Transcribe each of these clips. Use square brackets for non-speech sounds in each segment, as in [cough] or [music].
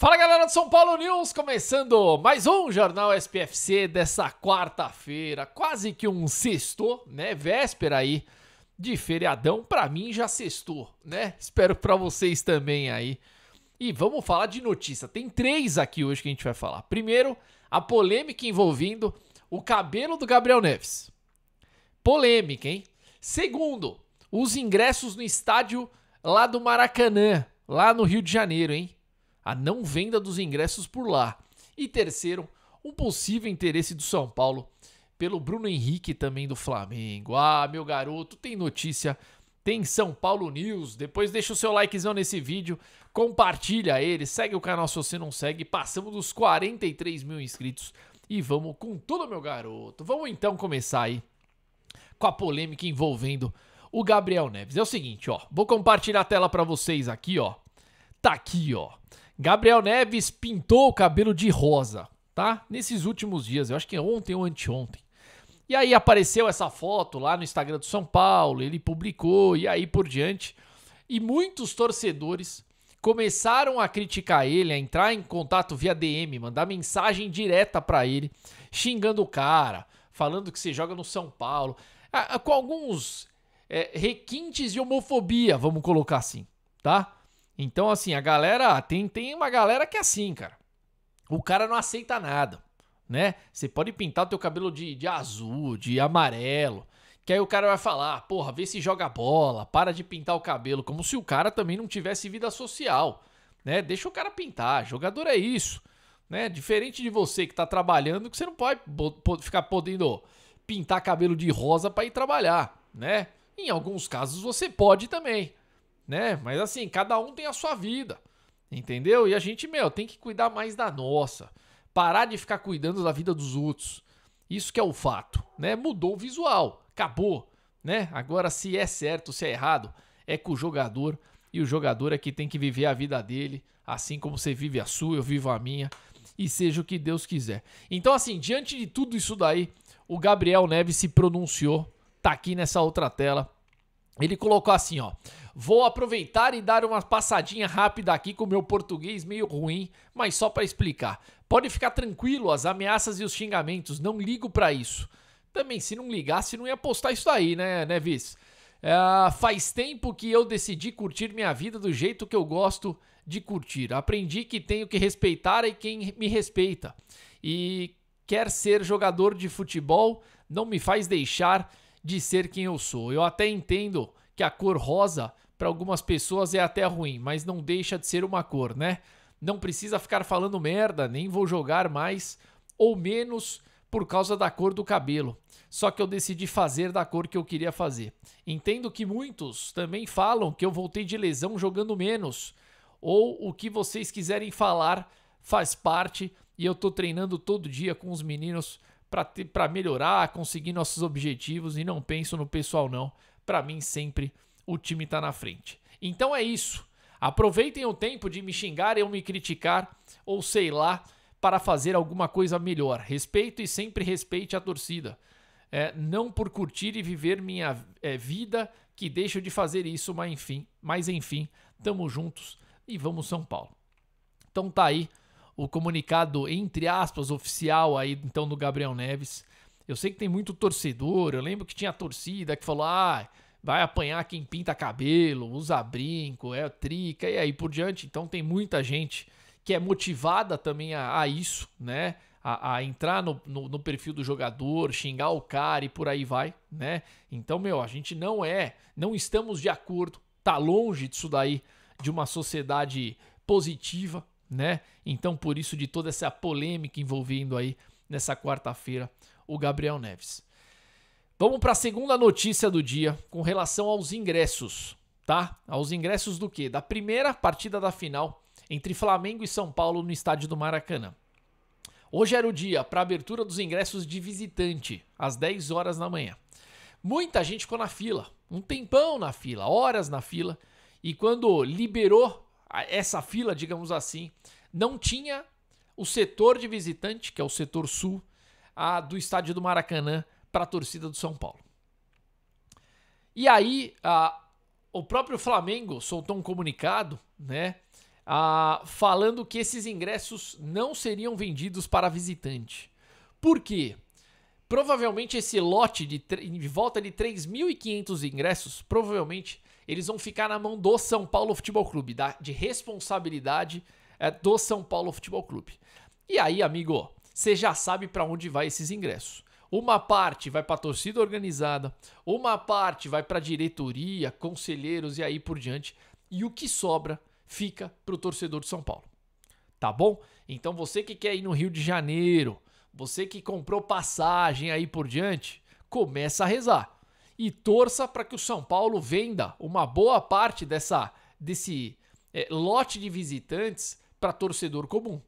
Fala galera do São Paulo News, começando mais um Jornal SPFC dessa quarta-feira, quase que um sexto, né? Véspera aí de feriadão, pra mim já sextou, né? Espero pra vocês também aí. E vamos falar de notícia, tem três aqui hoje que a gente vai falar. Primeiro, a polêmica envolvendo o cabelo do Gabriel Neves. Polêmica, hein? Segundo, os ingressos no estádio lá do Maracanã, lá no Rio de Janeiro, hein? a não venda dos ingressos por lá. E terceiro, um possível interesse do São Paulo pelo Bruno Henrique também do Flamengo. Ah, meu garoto, tem notícia, tem São Paulo News. Depois deixa o seu likezão nesse vídeo, compartilha ele, segue o canal se você não segue. Passamos dos 43 mil inscritos e vamos com tudo, meu garoto. Vamos então começar aí com a polêmica envolvendo o Gabriel Neves. É o seguinte, ó, vou compartilhar a tela para vocês aqui, ó. Tá aqui, ó. Gabriel Neves pintou o cabelo de rosa, tá? Nesses últimos dias, eu acho que é ontem ou anteontem. E aí apareceu essa foto lá no Instagram do São Paulo, ele publicou e aí por diante. E muitos torcedores começaram a criticar ele, a entrar em contato via DM, mandar mensagem direta para ele, xingando o cara, falando que se joga no São Paulo, com alguns é, requintes de homofobia, vamos colocar assim, tá? Então, assim, a galera. Tem, tem uma galera que é assim, cara. O cara não aceita nada, né? Você pode pintar o teu cabelo de, de azul, de amarelo. Que aí o cara vai falar, ah, porra, vê se joga bola, para de pintar o cabelo, como se o cara também não tivesse vida social, né? Deixa o cara pintar, jogador é isso, né? Diferente de você que tá trabalhando, que você não pode ficar podendo pintar cabelo de rosa para ir trabalhar, né? Em alguns casos você pode também, né? Mas assim, cada um tem a sua vida, entendeu? E a gente, meu, tem que cuidar mais da nossa. Parar de ficar cuidando da vida dos outros. Isso que é o fato, né? Mudou o visual, acabou, né? Agora, se é certo, se é errado, é com o jogador. E o jogador é que tem que viver a vida dele, assim como você vive a sua, eu vivo a minha e seja o que Deus quiser. Então, assim, diante de tudo isso daí, o Gabriel Neves se pronunciou, tá aqui nessa outra tela. Ele colocou assim, ó: Vou aproveitar e dar uma passadinha rápida aqui com o meu português meio ruim, mas só para explicar. Pode ficar tranquilo, as ameaças e os xingamentos, não ligo para isso. Também, se não ligasse, não ia postar isso aí, né, Nevis? Né, é, faz tempo que eu decidi curtir minha vida do jeito que eu gosto de curtir. Aprendi que tenho que respeitar e quem me respeita. E quer ser jogador de futebol não me faz deixar de ser quem eu sou. Eu até entendo que a cor rosa para algumas pessoas é até ruim, mas não deixa de ser uma cor, né? Não precisa ficar falando merda, nem vou jogar mais ou menos por causa da cor do cabelo. Só que eu decidi fazer da cor que eu queria fazer. Entendo que muitos também falam que eu voltei de lesão jogando menos, ou o que vocês quiserem falar faz parte e eu tô treinando todo dia com os meninos para melhorar, conseguir nossos objetivos e não penso no pessoal não. Para mim sempre o time está na frente. Então é isso. Aproveitem o tempo de me xingar eu me criticar, ou sei lá, para fazer alguma coisa melhor. Respeito e sempre respeite a torcida. É, não por curtir e viver minha é, vida que deixo de fazer isso, mas enfim, mas enfim, tamo juntos e vamos São Paulo. Então tá aí o comunicado entre aspas oficial aí então do Gabriel Neves. Eu sei que tem muito torcedor, eu lembro que tinha torcida que falou: "Ah, vai apanhar quem pinta cabelo, usa brinco, é trica e aí por diante. Então tem muita gente que é motivada também a, a isso, né? A, a entrar no, no, no, perfil do jogador, xingar o cara e por aí vai, né? Então, meu, a gente não é, não estamos de acordo, tá longe disso daí, de uma sociedade positiva, né? Então, por isso, de toda essa polêmica envolvendo aí nessa quarta-feira o Gabriel Neves. Vamos para a segunda notícia do dia com relação aos ingressos, tá? Aos ingressos do quê? Da primeira partida da final entre Flamengo e São Paulo no estádio do Maracanã. Hoje era o dia para abertura dos ingressos de visitante, às 10 horas da manhã. Muita gente ficou na fila, um tempão na fila, horas na fila, e quando liberou essa fila, digamos assim, não tinha o setor de visitante, que é o setor sul, a, do estádio do Maracanã para a torcida do São Paulo. E aí, a, o próprio Flamengo soltou um comunicado, né? A, falando que esses ingressos não seriam vendidos para visitante. Por quê? Provavelmente esse lote de, de volta de 3.500 ingressos, provavelmente eles vão ficar na mão do São Paulo Futebol Clube, da, de responsabilidade é, do São Paulo Futebol Clube. E aí, amigo, você já sabe para onde vai esses ingressos. Uma parte vai para torcida organizada, uma parte vai para diretoria, conselheiros e aí por diante, e o que sobra fica para o torcedor de São Paulo. Tá bom? Então você que quer ir no Rio de Janeiro, você que comprou passagem aí por diante, começa a rezar e torça para que o São Paulo venda uma boa parte dessa desse é, lote de visitantes para torcedor comum.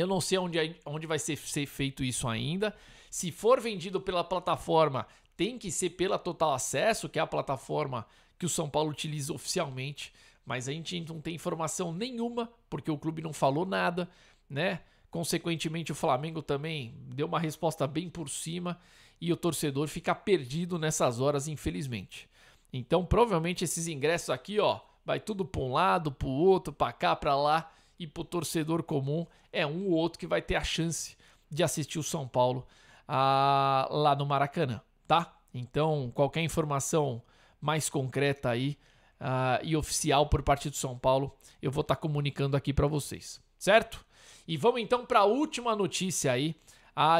Eu não sei onde, onde vai ser, ser feito isso ainda. Se for vendido pela plataforma, tem que ser pela Total Acesso, que é a plataforma que o São Paulo utiliza oficialmente. Mas a gente não tem informação nenhuma, porque o clube não falou nada, né? Consequentemente, o Flamengo também deu uma resposta bem por cima e o torcedor fica perdido nessas horas, infelizmente. Então, provavelmente esses ingressos aqui, ó, vai tudo para um lado, para o outro, para cá, para lá e para o torcedor comum é um ou outro que vai ter a chance de assistir o São Paulo ah, lá no Maracanã, tá? Então, qualquer informação mais concreta aí ah, e oficial por parte do São Paulo, eu vou estar tá comunicando aqui para vocês, certo? E vamos então para a última notícia aí,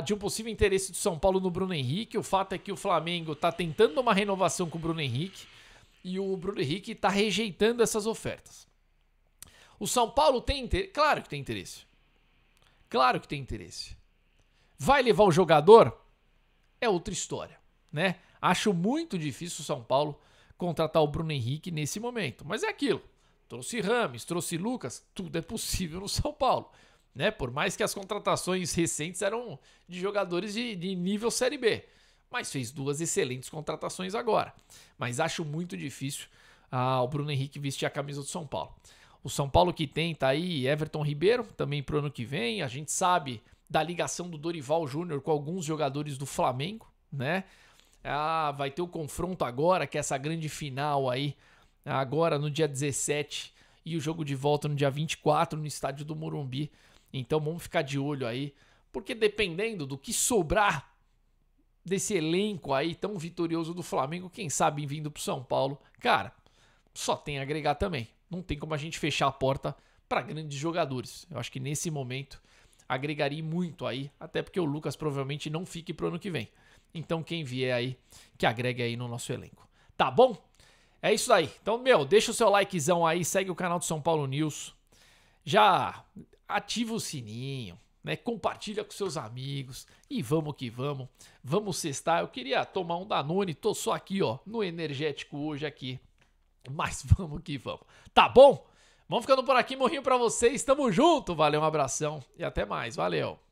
de um possível interesse do São Paulo no Bruno Henrique. O fato é que o Flamengo está tentando uma renovação com o Bruno Henrique e o Bruno Henrique está rejeitando essas ofertas. O São Paulo tem interesse? Claro que tem interesse. Claro que tem interesse. Vai levar o jogador? É outra história, né? Acho muito difícil o São Paulo contratar o Bruno Henrique nesse momento, mas é aquilo. Trouxe Rames, trouxe Lucas, tudo é possível no São Paulo, né? Por mais que as contratações recentes eram de jogadores de, de nível Série B, mas fez duas excelentes contratações agora. Mas acho muito difícil ah, o Bruno Henrique vestir a camisa do São Paulo. O São Paulo que tem, tá aí Everton Ribeiro, também pro ano que vem. A gente sabe da ligação do Dorival Júnior com alguns jogadores do Flamengo, né? Ah, vai ter o confronto agora, que é essa grande final aí, agora no dia 17 e o jogo de volta no dia 24 no estádio do Morumbi. Então vamos ficar de olho aí, porque dependendo do que sobrar desse elenco aí tão vitorioso do Flamengo, quem sabe vindo pro São Paulo, cara, só tem a agregar também não tem como a gente fechar a porta para grandes jogadores. Eu acho que nesse momento agregaria muito aí, até porque o Lucas provavelmente não fique pro ano que vem. Então quem vier aí, que agregue aí no nosso elenco. Tá bom? É isso aí. Então, meu, deixa o seu likezão aí, segue o canal do São Paulo News. Já ativa o sininho, né? Compartilha com seus amigos e vamos que vamos. Vamos cestar. Eu queria tomar um Danone, tô só aqui, ó, no energético hoje aqui. Mas [laughs] vamos que vamos. Tá bom? Vamos ficando por aqui, morrinho para vocês. Tamo junto. Valeu, um abração e até mais. Valeu.